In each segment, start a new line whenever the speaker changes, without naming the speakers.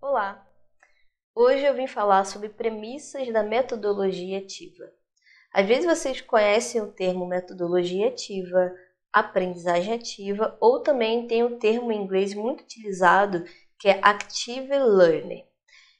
Olá! Hoje eu vim falar sobre premissas da metodologia ativa. Às vezes vocês conhecem o termo metodologia ativa, aprendizagem ativa, ou também tem o um termo em inglês muito utilizado que é Active Learning.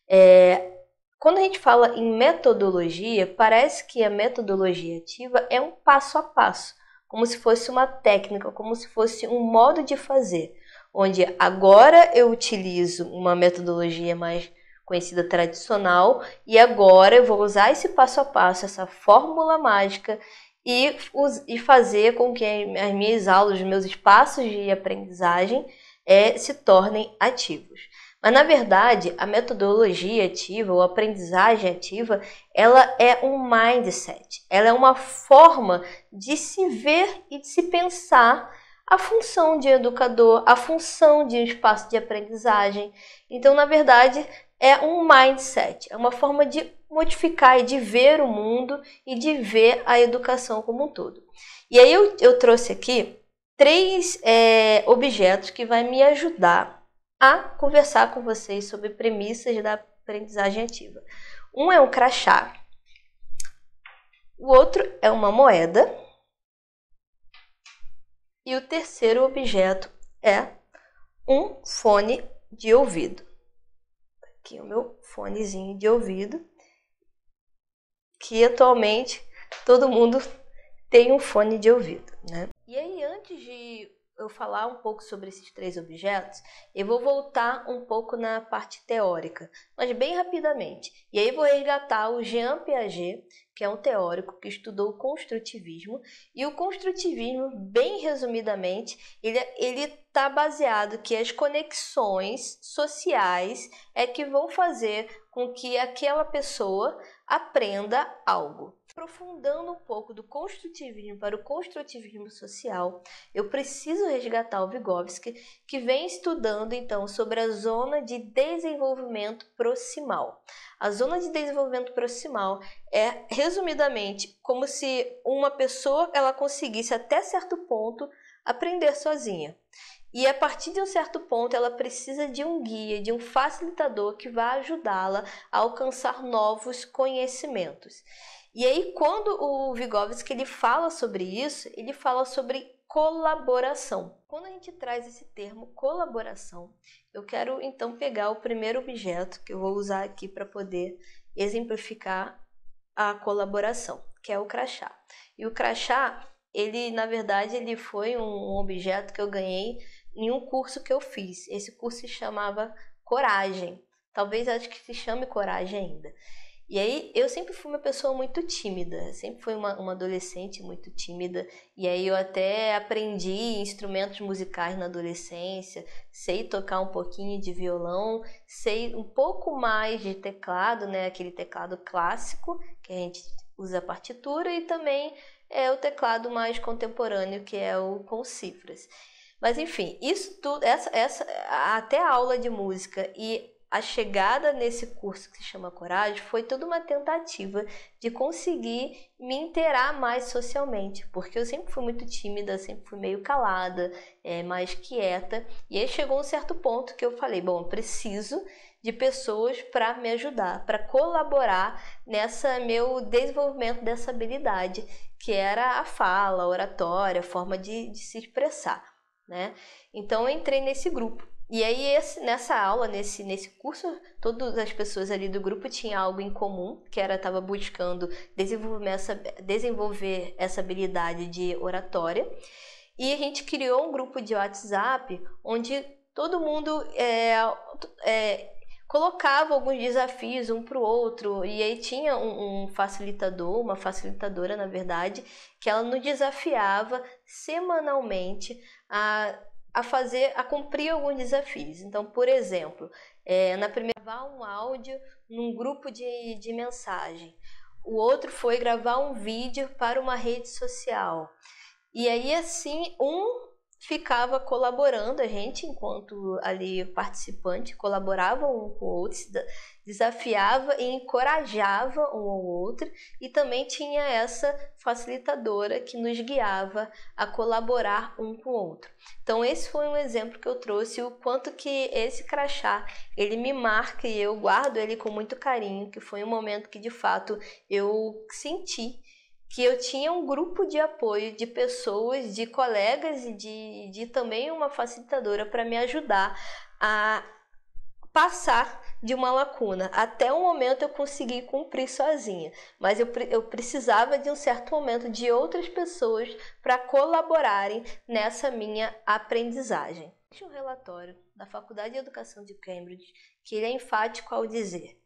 É, quando a gente fala em metodologia, parece que a metodologia ativa é um passo a passo, como se fosse uma técnica, como se fosse um modo de fazer onde agora eu utilizo uma metodologia mais conhecida tradicional e agora eu vou usar esse passo a passo, essa fórmula mágica e, e fazer com que as minhas aulas, os meus espaços de aprendizagem é, se tornem ativos. Mas na verdade, a metodologia ativa ou aprendizagem ativa, ela é um mindset, ela é uma forma de se ver e de se pensar a função de educador, a função de espaço de aprendizagem. Então, na verdade, é um mindset, é uma forma de modificar e de ver o mundo e de ver a educação como um todo. E aí eu, eu trouxe aqui três é, objetos que vai me ajudar a conversar com vocês sobre premissas da aprendizagem ativa. Um é um crachá, o outro é uma moeda e o terceiro objeto é um fone de ouvido. Tá aqui o meu fonezinho de ouvido, que atualmente todo mundo tem um fone de ouvido, né? E aí antes de eu falar um pouco sobre esses três objetos, eu vou voltar um pouco na parte teórica, mas bem rapidamente. E aí vou resgatar o Jean Piaget, que é um teórico que estudou o construtivismo, e o construtivismo, bem resumidamente, ele é, ele está baseado que as conexões sociais é que vão fazer com que aquela pessoa aprenda algo aprofundando um pouco do construtivismo para o construtivismo social, eu preciso resgatar o Vygotsky, que vem estudando então sobre a zona de desenvolvimento proximal. A zona de desenvolvimento proximal é, resumidamente, como se uma pessoa ela conseguisse até certo ponto aprender sozinha. E a partir de um certo ponto, ela precisa de um guia, de um facilitador que vá ajudá-la a alcançar novos conhecimentos. E aí, quando o Vygotsky ele fala sobre isso, ele fala sobre colaboração. Quando a gente traz esse termo colaboração, eu quero então pegar o primeiro objeto que eu vou usar aqui para poder exemplificar a colaboração, que é o crachá. E o crachá, ele na verdade ele foi um objeto que eu ganhei em um curso que eu fiz. Esse curso se chamava Coragem. Talvez acho que se chame Coragem ainda. E aí eu sempre fui uma pessoa muito tímida, sempre fui uma, uma, adolescente muito tímida, e aí eu até aprendi instrumentos musicais na adolescência, sei tocar um pouquinho de violão, sei um pouco mais de teclado, né? Aquele teclado clássico que a gente usa a partitura e também é o teclado mais contemporâneo que é o com cifras. Mas enfim, isso tudo, essa, essa, até a aula de música e a chegada nesse curso que se chama Coragem foi toda uma tentativa de conseguir me inteirar mais socialmente, porque eu sempre fui muito tímida, sempre fui meio calada, é, mais quieta, e aí chegou um certo ponto que eu falei: bom, preciso de pessoas para me ajudar, para colaborar nessa meu desenvolvimento dessa habilidade que era a fala, a oratória, a forma de, de se expressar né? Então eu entrei nesse grupo. E aí esse, nessa aula, nesse, nesse curso, todas as pessoas ali do grupo tinham algo em comum, que era estava buscando desenvolver essa, desenvolver essa habilidade de oratória. E a gente criou um grupo de WhatsApp onde todo mundo é, é, colocava alguns desafios um para o outro e aí tinha um, um, facilitador, uma facilitadora na verdade, que ela nos desafiava semanalmente a, a fazer, a cumprir alguns desafios. Então, por exemplo, é, na primeira gravar um áudio num grupo de, de mensagem, o outro foi gravar um vídeo para uma rede social. E aí assim, um ficava colaborando, a gente, enquanto ali participante, colaborava um com o outro, desafiava e encorajava um ao outro, e também tinha essa facilitadora que nos guiava a colaborar um com o outro. Então esse foi um exemplo que eu trouxe, o quanto que esse crachá, ele me marca e eu guardo ele com muito carinho, que foi um momento que de fato eu senti que eu tinha um grupo de apoio de pessoas, de colegas e de, de também uma facilitadora para me ajudar a passar de uma lacuna. Até o momento eu consegui cumprir sozinha, mas eu, eu precisava de um certo momento de outras pessoas para colaborarem nessa minha aprendizagem. Existe um relatório da Faculdade de Educação de Cambridge que ele é enfático ao dizer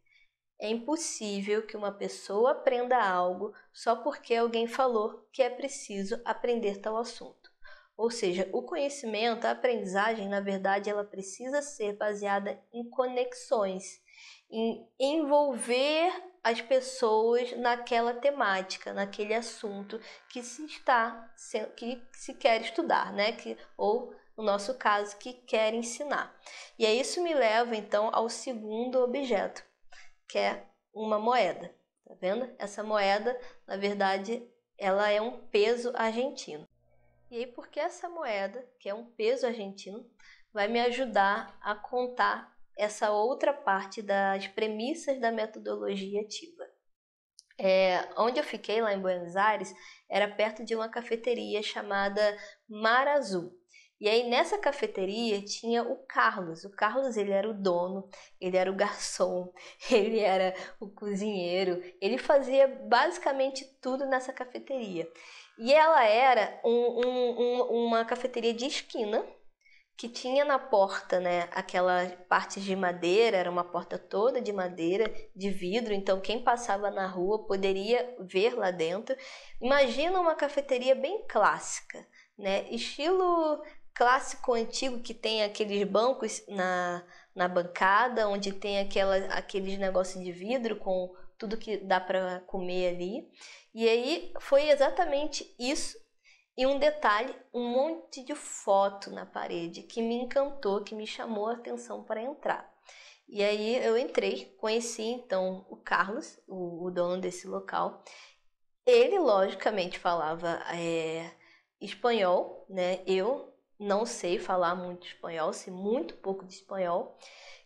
é impossível que uma pessoa aprenda algo só porque alguém falou que é preciso aprender tal assunto. Ou seja, o conhecimento, a aprendizagem, na verdade, ela precisa ser baseada em conexões, em envolver as pessoas naquela temática, naquele assunto que se está que se quer estudar, né? Que ou no nosso caso que quer ensinar. E é isso me leva então ao segundo objeto, que é uma moeda. Tá vendo? Essa moeda, na verdade, ela é um peso argentino. E aí, porque essa moeda, que é um peso argentino, vai me ajudar a contar essa outra parte das premissas da metodologia ativa. É, onde eu fiquei lá em Buenos Aires era perto de uma cafeteria chamada Mar Azul. E aí nessa cafeteria tinha o Carlos. O Carlos ele era o dono, ele era o garçom, ele era o cozinheiro, ele fazia basicamente tudo nessa cafeteria. E ela era um, um, um, uma cafeteria de esquina que tinha na porta, né, aquela parte de madeira, era uma porta toda de madeira, de vidro, então quem passava na rua poderia ver lá dentro. Imagina uma cafeteria bem clássica, né, estilo clássico antigo que tem aqueles bancos na, na bancada, onde tem aquela, aqueles negócios de vidro com tudo que dá para comer ali. E aí foi exatamente isso. E um detalhe, um monte de foto na parede que me encantou, que me chamou a atenção para entrar. E aí eu entrei, conheci então o Carlos, o, o dono desse local. Ele logicamente falava é, espanhol, né? Eu não sei falar muito espanhol, sei muito pouco de espanhol.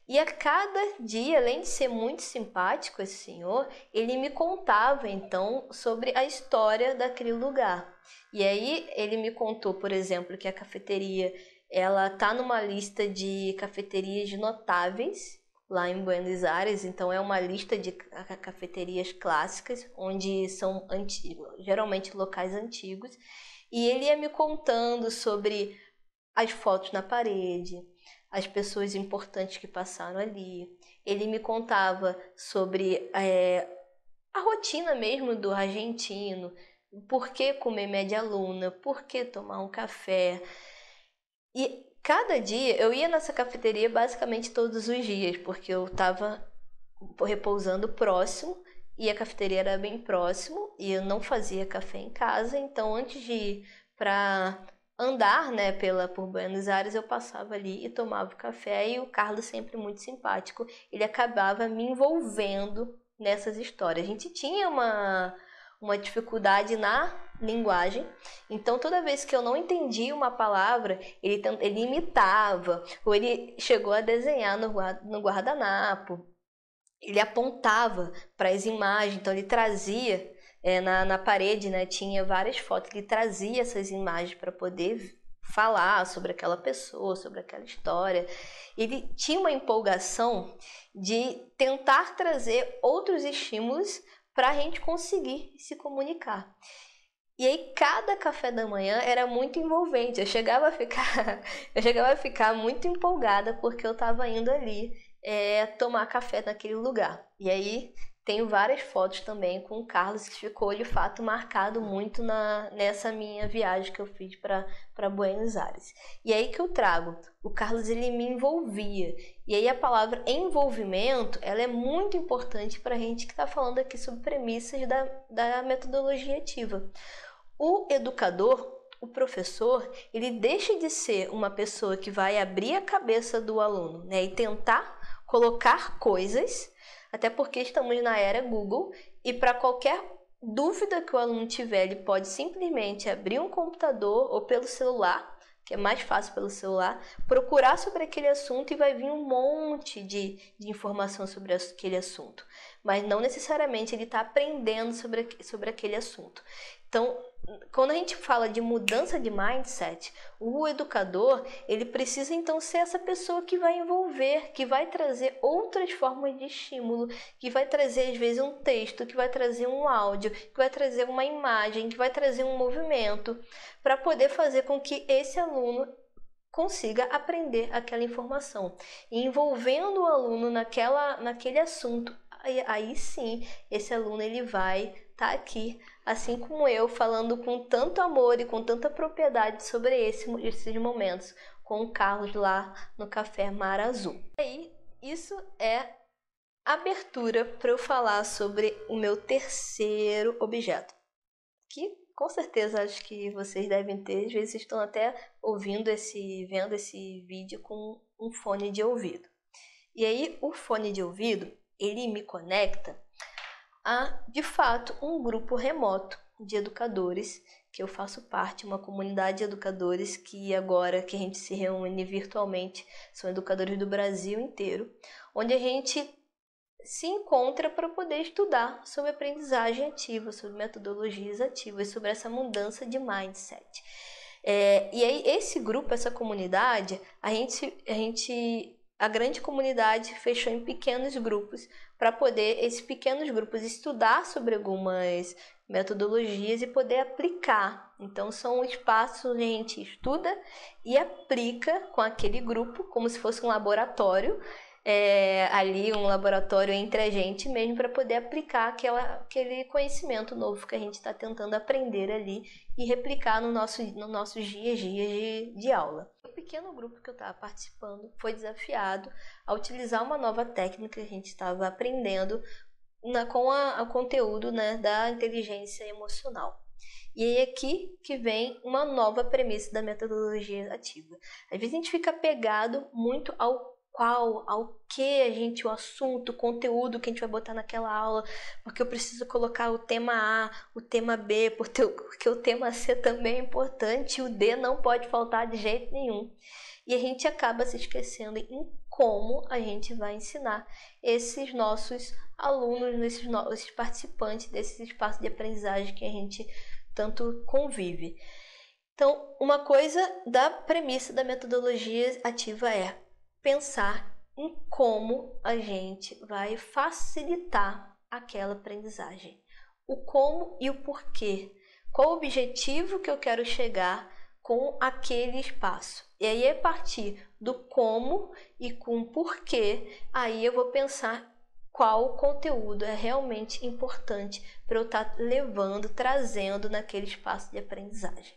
E a cada dia, além de ser muito simpático esse senhor, ele me contava então sobre a história daquele lugar. E aí ele me contou, por exemplo, que a cafeteria ela tá numa lista de cafeterias notáveis lá em Buenos Aires, então é uma lista de cafeterias clássicas, onde são antigos, geralmente locais antigos, e ele ia me contando sobre as fotos na parede, as pessoas importantes que passaram ali. Ele me contava sobre é, a rotina mesmo do argentino, por que comer média luna, por que tomar um café. E cada dia eu ia nessa cafeteria basicamente todos os dias, porque eu estava repousando próximo e a cafeteria era bem próximo e eu não fazia café em casa, então antes de ir para andar, né, pela por Buenos Aires, eu passava ali e tomava café e o Carlos sempre muito simpático, ele acabava me envolvendo nessas histórias. A gente tinha uma uma dificuldade na linguagem. Então, toda vez que eu não entendia uma palavra, ele, ele imitava, ou ele chegou a desenhar no, no guardanapo, ele apontava para as imagens, então ele trazia é, na, na parede, né, tinha várias fotos. Ele trazia essas imagens para poder falar sobre aquela pessoa, sobre aquela história. Ele tinha uma empolgação de tentar trazer outros estímulos para a gente conseguir se comunicar. E aí cada café da manhã era muito envolvente. Eu chegava a ficar, eu chegava a ficar muito empolgada porque eu estava indo ali é, tomar café naquele lugar. E aí tenho várias fotos também com o Carlos, que ficou de fato marcado muito na, nessa minha viagem que eu fiz para Buenos Aires. E aí que eu trago, o Carlos ele me envolvia. E aí a palavra envolvimento, ela é muito importante para a gente que está falando aqui sobre premissas da, da metodologia ativa. O educador, o professor, ele deixa de ser uma pessoa que vai abrir a cabeça do aluno né, e tentar colocar coisas até porque estamos na era Google e para qualquer dúvida que o aluno tiver, ele pode simplesmente abrir um computador ou pelo celular, que é mais fácil pelo celular, procurar sobre aquele assunto e vai vir um monte de, de informação sobre aquele assunto. Mas não necessariamente ele está aprendendo sobre, sobre aquele assunto. Então, quando a gente fala de mudança de mindset, o educador, ele precisa então ser essa pessoa que vai envolver, que vai trazer outras formas de estímulo, que vai trazer às vezes um texto, que vai trazer um áudio, que vai trazer uma imagem, que vai trazer um movimento, para poder fazer com que esse aluno consiga aprender aquela informação, envolvendo o aluno naquela, naquele assunto aí, aí sim esse aluno ele vai estar tá aqui, assim como eu, falando com tanto amor e com tanta propriedade sobre esse, esses momentos com o Carlos lá no Café Mar Azul. E aí, isso é abertura para eu falar sobre o meu terceiro objeto, que com certeza acho que vocês devem ter, às vezes estão até ouvindo esse, vendo esse vídeo com um fone de ouvido. E aí, o fone de ouvido, ele me conecta a, de fato, um grupo remoto de educadores que eu faço parte, uma comunidade de educadores que agora que a gente se reúne virtualmente, são educadores do Brasil inteiro, onde a gente se encontra para poder estudar sobre aprendizagem ativa, sobre metodologias ativas, sobre essa mudança de mindset. É, e aí, esse grupo, essa comunidade, a gente, a gente a grande comunidade fechou em pequenos grupos para poder esses pequenos grupos estudar sobre algumas metodologias e poder aplicar. Então são espaços onde a gente estuda e aplica com aquele grupo como se fosse um laboratório é, ali um laboratório entre a gente mesmo para poder aplicar aquela, aquele conhecimento novo que a gente está tentando aprender ali e replicar no nosso, no nossos dias dias de, de aula pequeno grupo que eu estava participando foi desafiado a utilizar uma nova técnica que a gente estava aprendendo na, com o conteúdo né, da inteligência emocional. E aí aqui que vem uma nova premissa da metodologia ativa. Às vezes a gente fica pegado muito ao qual, ao que a gente, o assunto, o conteúdo que a gente vai botar naquela aula, porque eu preciso colocar o tema A, o tema B, porque o tema C também é importante, o D não pode faltar de jeito nenhum. E a gente acaba se esquecendo em como a gente vai ensinar esses nossos alunos, esses, esses participantes desse espaço de aprendizagem que a gente tanto convive. Então, uma coisa da premissa da metodologia ativa é pensar em como a gente vai facilitar aquela aprendizagem. O como e o porquê. Qual o objetivo que eu quero chegar com aquele espaço. E aí, a partir do como e com o porquê, aí eu vou pensar qual conteúdo é realmente importante para eu estar tá levando, trazendo naquele espaço de aprendizagem.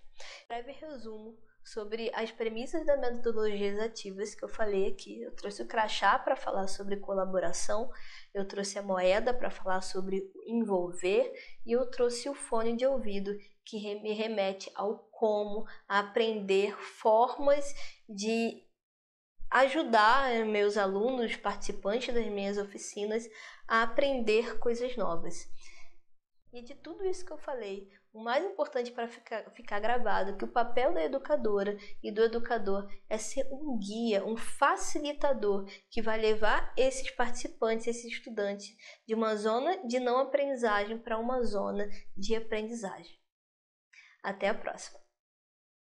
Breve resumo sobre as premissas das metodologias ativas que eu falei aqui. Eu trouxe o crachá para falar sobre colaboração, eu trouxe a moeda para falar sobre envolver e eu trouxe o fone de ouvido que me remete ao como, aprender formas de ajudar meus alunos, participantes das minhas oficinas a aprender coisas novas. E de tudo isso que eu falei, o mais importante para ficar, ficar gravado é que o papel da educadora e do educador é ser um guia, um facilitador que vai levar esses participantes, esses estudantes, de uma zona de não aprendizagem para uma zona de aprendizagem. Até a próxima!